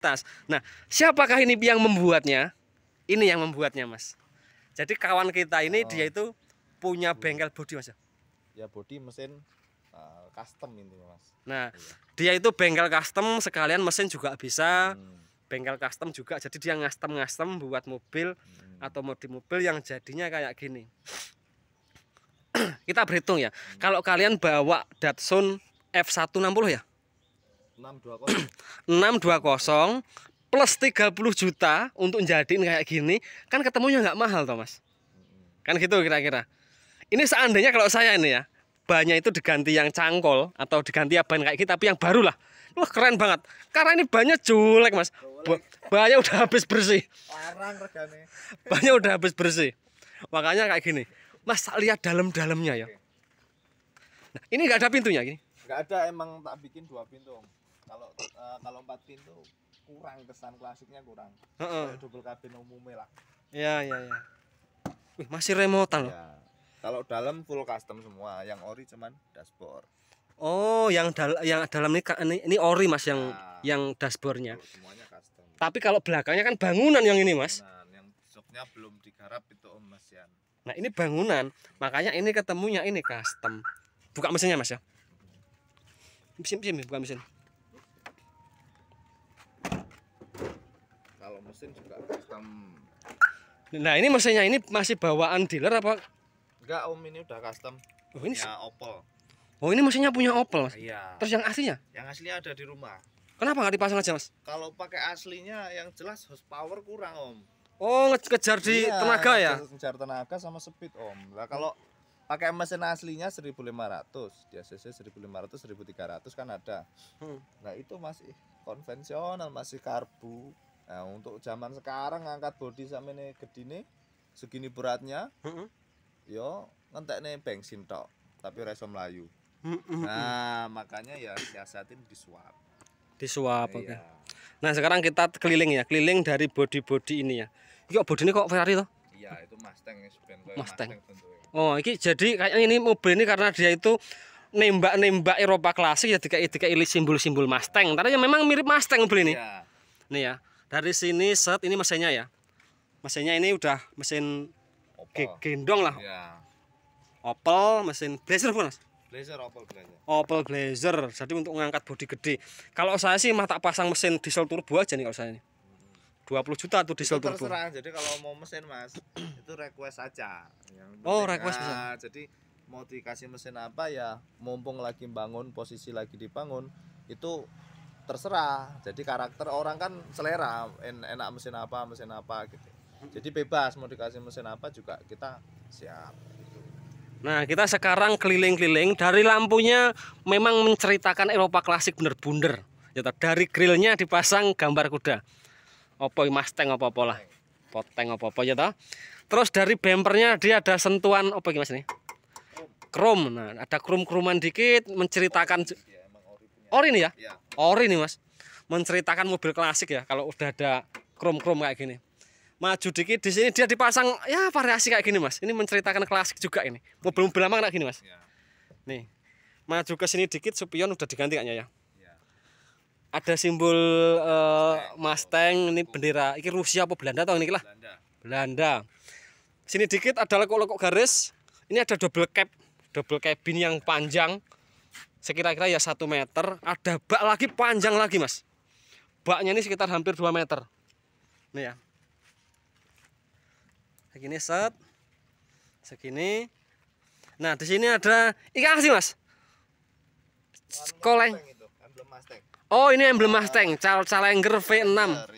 tas. Nah, siapakah ini yang membuatnya? Ini yang membuatnya, Mas. Jadi kawan kita ini oh. dia itu punya bengkel bodi, Mas. Ya, ya bodi mesin uh, custom ini, Mas. Nah, iya. dia itu bengkel custom sekalian mesin juga bisa. Hmm. Bengkel custom juga, jadi dia ngastem-ngastem buat mobil hmm. atau modi mobil yang jadinya kayak gini. Kita berhitung ya. Hmm. Kalau kalian bawa Datsun F160 ya, 620 plus 30 juta untuk jadiin kayak gini kan ketemunya nggak mahal toh mas kan gitu kira-kira ini seandainya kalau saya ini ya banyak itu diganti yang cangkol atau diganti yang kayak gini tapi yang baru lah wah keren banget karena ini banyak jelek mas banyak udah habis bersih banyak udah habis bersih makanya kayak gini mas lihat dalam-dalamnya ya nah, ini nggak ada pintunya gini nggak ada emang tak bikin dua pintu om kalau uh, kalau empat pintu kurang kesan klasiknya kurang uh -uh. Kayak double kabin umumnya lah iya iya iya Wih, masih remotan loh ya. kalau dalam full custom semua yang ori cuman dashboard oh yang dal yang dalam ini ini, ini ori mas yang nah, yang dashboardnya semuanya custom tapi kalau belakangnya kan bangunan yang ini mas bangunan. yang joknya belum digarap itu om mas nah ini bangunan makanya ini ketemunya ini custom buka mesinnya mas ya mesin mesin buka mesin mesin juga custom. nah ini mesinnya ini masih bawaan dealer apa enggak om ini udah custom oh ini punya Opel oh ini mesinnya punya Opel mas iya terus yang aslinya yang aslinya ada di rumah kenapa nggak dipasang aja mas kalau pakai aslinya yang jelas power kurang om oh ngejar di iya, tenaga ya ngejar tenaga sama speed om lah kalau pakai mesin aslinya 1500 dia cc 1500 1300 kan ada hmm. nah itu masih konvensional masih karbu Nah, untuk zaman sekarang ngangkat bodi sama ini nih, segini beratnya. Heeh. Yo nih bensin tok, tapi ora layu Nah, makanya ya siasatin disuap. Disuap, oke. Okay. Iya. Nah, sekarang kita keliling ya, keliling dari bodi-bodi ini ya. yuk bodi ini kok Ferrari toh? Iya, itu Mustang ya, Mustang. Mustang Oh, ini jadi kayaknya ini mobil ini karena dia itu nembak-nembak Eropa klasik ya dikai dikai simbol-simbol Mustang. Karena yang memang mirip Mustang mobil ini. Iya. Nih ya dari sini set ini mesinnya ya mesinnya ini udah mesin Opel. gendong lah ya. Opel mesin blazer pun mas Blazer Opel Blazer. Opel Blazer. Jadi untuk mengangkat bodi gede. Kalau saya sih mah tak pasang mesin diesel turbo aja nih kalau saya ini. Dua puluh juta tuh diesel turbo. Jadi kalau mau mesin Mas, itu request aja. Yang oh, request bisa. jadi mau dikasih mesin apa ya, mumpung lagi bangun, posisi lagi dibangun, itu terserah jadi karakter orang kan selera en enak mesin apa mesin apa gitu jadi bebas mau dikasih mesin apa juga kita siap nah kita sekarang keliling-keliling dari lampunya memang menceritakan Eropa klasik bener-bener ya dari grillnya dipasang gambar kuda opo mas teng apa pola poteng apa pola ya toh terus dari bempernya dia ada sentuhan apa gimana sih chrome nah ada chrome kruman dikit menceritakan ori nih ya? ya ori nih mas menceritakan mobil klasik ya kalau udah ada chrome chrome kayak gini maju dikit di sini dia dipasang ya variasi kayak gini mas ini menceritakan klasik juga ini mobil-mobil lama kayak gini mas ya. nih maju ke sini dikit supion udah diganti kayaknya ya iya. ada simbol uh, eh, Mustang oh. ini bendera ini Rusia apa Belanda atau ini lah Belanda. Belanda sini dikit ada lekuk-lekuk garis ini ada double cap double cabin yang panjang sekira-kira ya satu meter ada bak lagi panjang lagi mas baknya ini sekitar hampir 2 meter nih ya segini set segini nah di sini ada ikan sih mas koleng Oh ini emblem Mustang, Cal calengger V6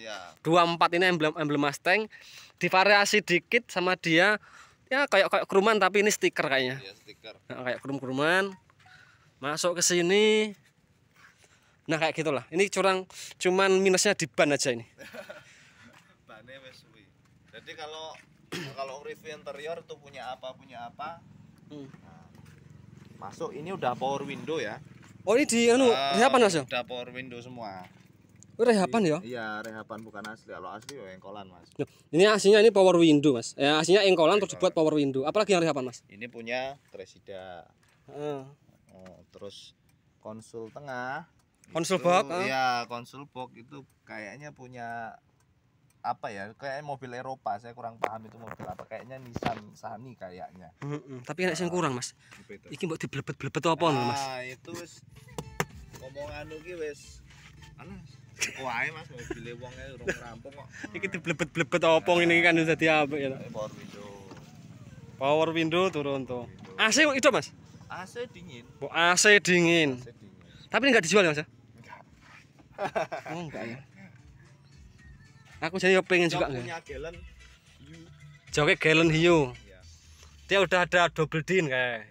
iya. empat ini emblem emblem Mustang Divariasi dikit sama dia Ya kayak kayak keruman tapi ini stiker kayaknya iya, stiker. Nah, Kayak kerum-keruman masuk ke sini nah kayak gitulah ini curang cuman minusnya di ban aja ini jadi kalau kalau review interior tuh punya apa punya apa hmm. Nah, masuk ini udah power window ya oh ini di anu uh, rehapan mas ya? udah power window semua Oh, rehapan ya? Iya, rehapan bukan asli. Kalau asli ya engkolan, Mas. ini aslinya ini power window, Mas. Ya, aslinya engkolan, terus dibuat power window. Apalagi yang rehapan, Mas? Ini punya Tresida. Uh terus konsul tengah konsul box ah. Iya, ya konsul box itu kayaknya punya apa ya kayaknya mobil Eropa saya kurang paham itu mobil apa kayaknya Nissan Sani kayaknya mm -hmm. tapi ada uh, yang kurang mas iki mbok diblebet blebet apa nah, mas ah, itu wis ngomong anu ki wis anu wae mas mobil wong e urung rampung kok iki diblebet blebet apa nah, ini kan dadi apa ya power window power window turun tuh AC itu mas AC dingin. Bu AC dingin. Tapi ini enggak dijual ya, Mas? Enggak. Ya? oh, enggak ya. Aku jadi pengen Jok juga punya enggak. Punya hiu. Joknya gallon hiu. Iya. Dia udah ada double din kayak.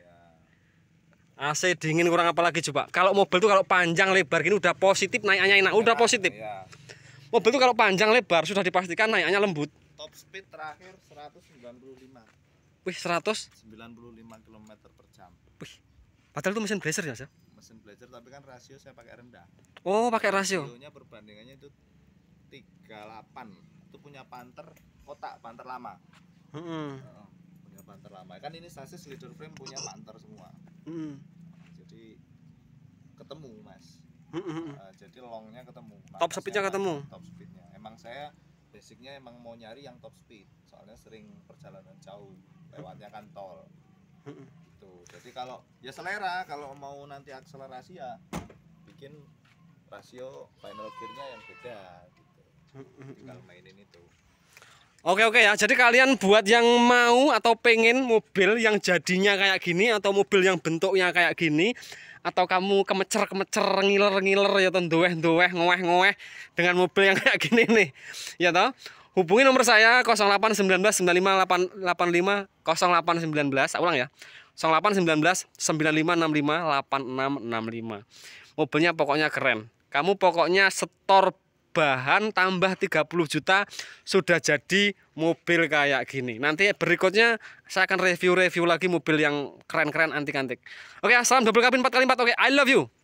Iya. AC dingin kurang apa lagi coba. Kalau mobil tuh kalau panjang lebar gini udah positif naiknya enak, udah iya, positif. Ya. Mobil tuh kalau panjang lebar sudah dipastikan naiknya lembut. Top speed terakhir 195. Wih, 100 95 km per jam. Wih. Padahal itu mesin blazer ya, Mas? Ya? Mesin blazer tapi kan rasio saya pakai rendah. Oh, pakai rasio. Rasionya perbandingannya itu 38. Itu punya panter kotak, panter lama. -hmm. uh, punya panter lama. Kan ini sasis leader frame punya panter semua. hmm. Jadi ketemu, Mas. -hmm. uh, jadi longnya ketemu. Top speednya ketemu. Top speednya. Emang saya basicnya emang mau nyari yang top speed soalnya sering perjalanan jauh lewatnya kan tol gitu jadi kalau ya selera kalau mau nanti akselerasi ya bikin rasio final gearnya yang beda gitu tinggal mainin itu Oke oke ya, jadi kalian buat yang mau atau pengen mobil yang jadinya kayak gini atau mobil yang bentuknya kayak gini atau kamu kemecer-kemecer ngiler-ngiler ya tuh doeh doeh ngoweh-ngoweh dengan mobil yang kayak gini nih. Ya tau? Hubungi nomor saya 0819 95 85 0819, ulang ya. 0819 8665. Mobilnya pokoknya keren. Kamu pokoknya setor bahan tambah 30 juta sudah jadi mobil kayak gini. Nanti berikutnya saya akan review-review lagi mobil yang keren-keren antik-antik. Oke, salam double kabin 4x4. Oke, I love you.